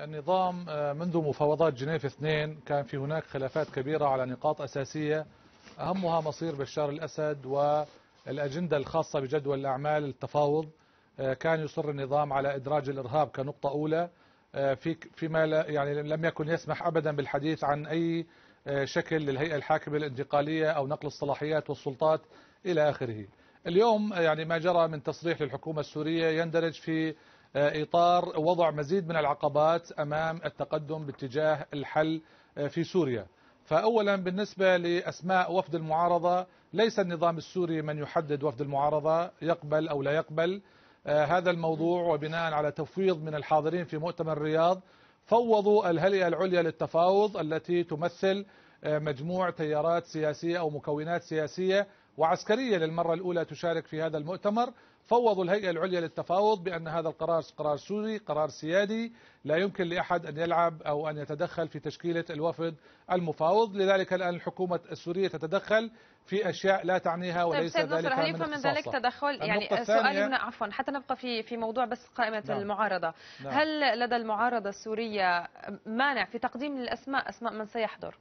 النظام آه، منذ مفاوضات جنيف اثنين كان في هناك خلافات كبيرة على نقاط أساسية أهمها مصير بشار الأسد والأجندة الخاصة بجدول الأعمال التفاوض آه، كان يصر النظام على إدراج الإرهاب كنقطة أولى آه، في فيما يعني لم يكن يسمح أبدا بالحديث عن أي شكل للهيئة الحاكمة الانتقالية أو نقل الصلاحيات والسلطات إلى آخره اليوم يعني ما جرى من تصريح للحكومة السورية يندرج في آه، إطار وضع مزيد من العقبات أمام التقدم باتجاه الحل آه، في سوريا فأولا بالنسبة لأسماء وفد المعارضة ليس النظام السوري من يحدد وفد المعارضة يقبل أو لا يقبل آه، هذا الموضوع وبناء على تفويض من الحاضرين في مؤتمر الرياض فوضوا الهيئة العليا للتفاوض التي تمثل مجموع تيارات سياسية أو مكونات سياسية وعسكرية للمرة الأولى تشارك في هذا المؤتمر فوضوا الهيئة العليا للتفاوض بأن هذا القرار قرار سوري قرار سيادي لا يمكن لأحد أن يلعب أو أن يتدخل في تشكيلة الوفد المفاوض لذلك الآن الحكومة السورية تتدخل في اشياء لا تعنيها طيب، وليس طيب ذلك هل يفهم من, من ذلك تدخل يعني سؤالي هنا عفوا حتى نبقى في في موضوع بس قائمه نعم. المعارضه نعم. هل لدى المعارضه السوريه مانع في تقديم الاسماء اسماء من سيحضر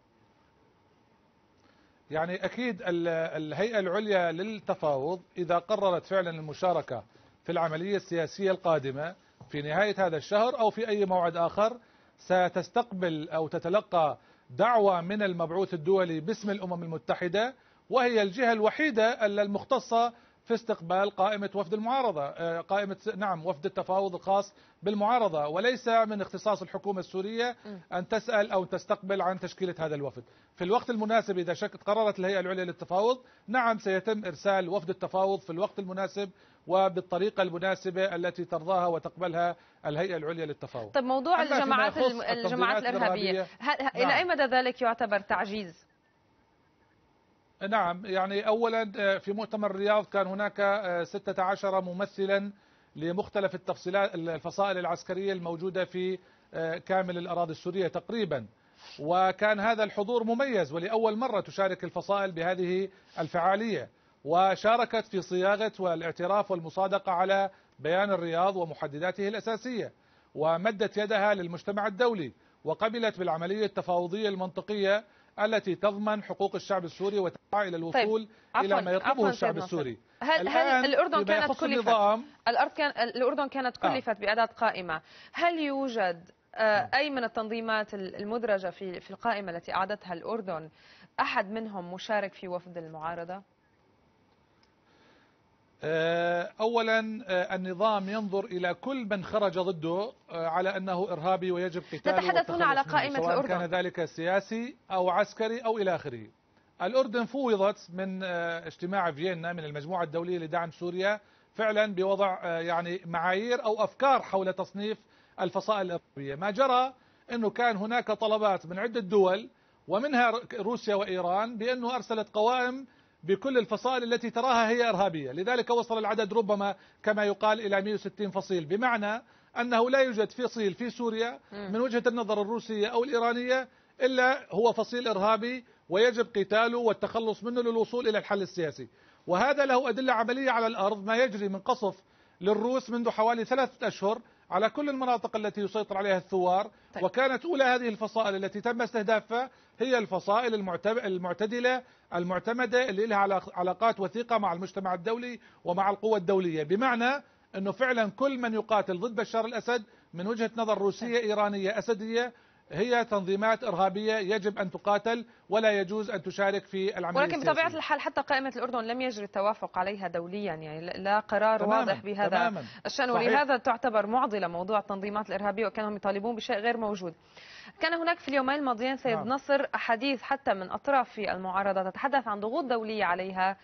يعني أكيد الهيئة العليا للتفاوض إذا قررت فعلا المشاركة في العملية السياسية القادمة في نهاية هذا الشهر أو في أي موعد آخر ستستقبل أو تتلقى دعوة من المبعوث الدولي باسم الأمم المتحدة وهي الجهة الوحيدة المختصة في استقبال قائمة وفد المعارضة آه، قائمة نعم وفد التفاوض الخاص بالمعارضة وليس من اختصاص الحكومة السورية أن تسأل أو تستقبل عن تشكيلة هذا الوفد في الوقت المناسب إذا شكت قررت الهيئة العليا للتفاوض نعم سيتم إرسال وفد التفاوض في الوقت المناسب وبالطريقه المناسبه التي ترضاها وتقبلها الهيئه العليا للتفاوض. طيب موضوع الجماعات الجماعات الارهابيه, الى نعم. اي مدى ذلك يعتبر تعجيز نعم يعني أولا آه، في مؤتمر الرياض كان هناك 16 آه، ممثلا لمختلف التفصيلات الفصائل العسكرية الموجودة في آه، كامل الأراضي السورية تقريبا وكان هذا الحضور مميز ولأول مرة تشارك الفصائل بهذه الفعالية وشاركت في صياغة والاعتراف والمصادقة على بيان الرياض ومحدداته الأساسية ومدت يدها للمجتمع الدولي وقبلت بالعملية التفاوضية المنطقية التي تضمن حقوق الشعب السوري وتسعى الى طيب، الوصول طيب. الى ما يطلبه الشعب السوري هل هل الاردن كانت كلفت الارض كان الاردن كانت آه. كلفت آه. باعداد قائمه هل يوجد آه، اي من التنظيمات المدرجه في في القائمه التي اعدتها الاردن احد منهم مشارك في وفد المعارضه آه، أولا آه، النظام ينظر إلى كل من خرج ضده آه، على أنه إرهابي ويجب قتاله تتحدثون على قائمة سواء الأردن كان ذلك سياسي أو عسكري أو إلى آخره الأردن فوضت من اجتماع فيينا من المجموعة الدولية لدعم سوريا فعلا بوضع يعني معايير أو أفكار حول تصنيف الفصائل الإرهابية ما جرى أنه كان هناك طلبات من عدة دول ومنها روسيا وإيران بأنه أرسلت قوائم بكل الفصائل التي تراها هي إرهابية لذلك وصل العدد ربما كما يقال إلى 160 فصيل بمعنى أنه لا يوجد فصيل في سوريا من وجهة النظر الروسية أو الإيرانية إلا هو فصيل إرهابي ويجب قتاله والتخلص منه للوصول إلى الحل السياسي وهذا له أدلة عملية على الأرض ما يجري من قصف للروس منذ حوالي ثلاثة أشهر على كل المناطق التي يسيطر عليها الثوار طيب. وكانت أولى هذه الفصائل التي تم استهدافها هي الفصائل المعتدلة المعتمدة اللي لها علاقات وثيقة مع المجتمع الدولي ومع القوى الدولية بمعنى أنه فعلا كل من يقاتل ضد بشار الأسد من وجهة نظر روسية طيب. إيرانية أسدية هي تنظيمات إرهابية يجب أن تقاتل ولا يجوز أن تشارك في العملية ولكن السياسية. بطبيعة الحال حتى قائمة الأردن لم يجري التوافق عليها دوليا يعني لا قرار تماماً واضح بهذا تماماً الشأن ولهذا تعتبر معضلة موضوع التنظيمات الإرهابية وكانهم يطالبون بشيء غير موجود كان هناك في اليومين الماضيين سيد نعم. نصر أحاديث حتى من أطراف المعارضة تتحدث عن ضغوط دولية عليها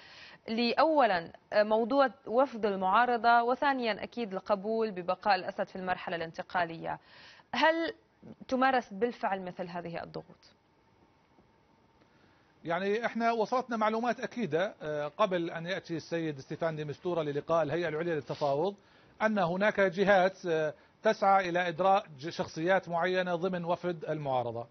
لأولا آه، موضوع وفد المعارضة وثانيا أكيد القبول ببقاء الأسد في المرحلة الانتقالية هل تمارس بالفعل مثل هذه الضغوط يعني احنا وصلتنا معلومات اكيده آه، قبل ان ياتي السيد ستيفان دي مستوره للقاء الهيئه العليا للتفاوض ان هناك جهات آه، تسعى الى ادراء شخصيات معينه ضمن وفد المعارضه.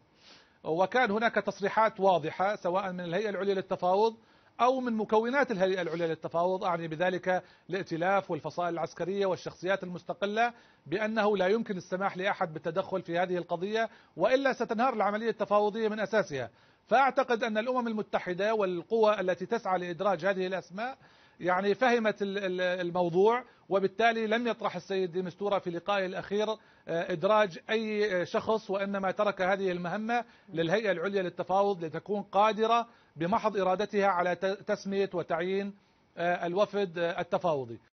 وكان هناك تصريحات واضحه سواء من الهيئه العليا للتفاوض أو من مكونات الهيئة العليا للتفاوض أعني بذلك الائتلاف والفصائل العسكرية والشخصيات المستقلة بأنه لا يمكن السماح لأحد بالتدخل في هذه القضية وإلا ستنهار العملية التفاوضية من أساسها فأعتقد أن الأمم المتحدة والقوى التي تسعى لإدراج هذه الأسماء يعني فهمت الموضوع وبالتالي لم يطرح السيد ديمستورا في لقائه الأخير آه، إدراج أي شخص وإنما ترك هذه المهمة للهيئة العليا للتفاوض لتكون قادرة بمحض إرادتها على تسمية وتعيين آه، الوفد آه، التفاوضي